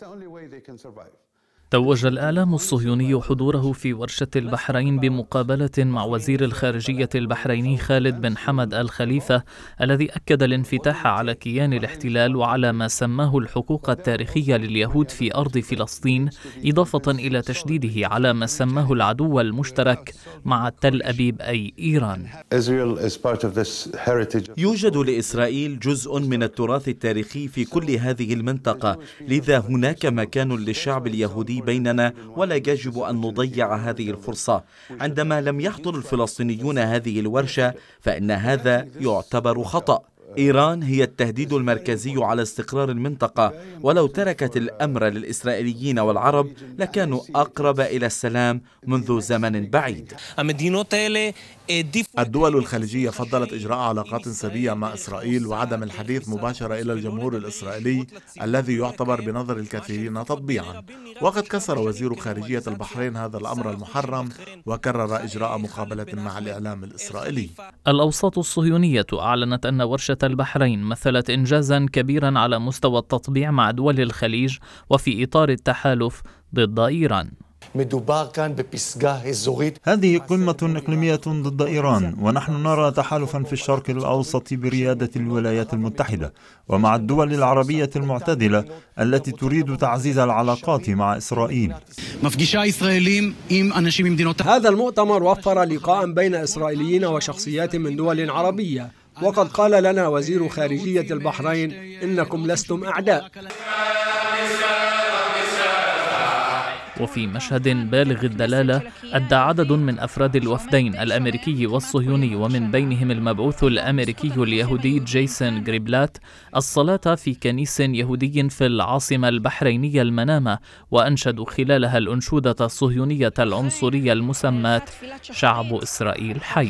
That's the only way they can survive. توج الإعلام الصهيوني حضوره في ورشة البحرين بمقابلة مع وزير الخارجية البحريني خالد بن حمد الخليفة الذي أكد الانفتاح على كيان الاحتلال وعلى ما سماه الحقوق التاريخية لليهود في أرض فلسطين إضافة إلى تشديده على ما سماه العدو المشترك مع تل أبيب أي إيران يوجد لإسرائيل جزء من التراث التاريخي في كل هذه المنطقة لذا هناك مكان للشعب اليهودي بيننا ولا يجب أن نضيع هذه الفرصة عندما لم يحضر الفلسطينيون هذه الورشة فإن هذا يعتبر خطأ إيران هي التهديد المركزي على استقرار المنطقة ولو تركت الأمر للإسرائيليين والعرب لكانوا أقرب إلى السلام منذ زمن بعيد الدول الخليجية فضلت إجراء علاقات سرية مع إسرائيل وعدم الحديث مباشرة إلى الجمهور الإسرائيلي الذي يعتبر بنظر الكثيرين تطبيعا وقد كسر وزير خارجية البحرين هذا الأمر المحرم وكرر إجراء مقابلة مع الإعلام الإسرائيلي الأوساط الصهيونية أعلنت أن ورشة البحرين مثلت إنجازا كبيرا على مستوى التطبيع مع دول الخليج وفي إطار التحالف ضد إيران هذه قمة إقليمية ضد إيران ونحن نرى تحالفا في الشرق الأوسط بريادة الولايات المتحدة ومع الدول العربية المعتدلة التي تريد تعزيز العلاقات مع إسرائيل هذا المؤتمر وفر لقاء بين إسرائيليين وشخصيات من دول عربية وقد قال لنا وزير خارجية البحرين إنكم لستم أعداء وفي مشهد بالغ الدلالة أدى عدد من أفراد الوفدين الأمريكي والصهيوني ومن بينهم المبعوث الأمريكي اليهودي جيسون غريبلات الصلاة في كنيس يهودي في العاصمة البحرينية المنامة وأنشدوا خلالها الأنشودة الصهيونية العنصرية المسماة شعب إسرائيل حي.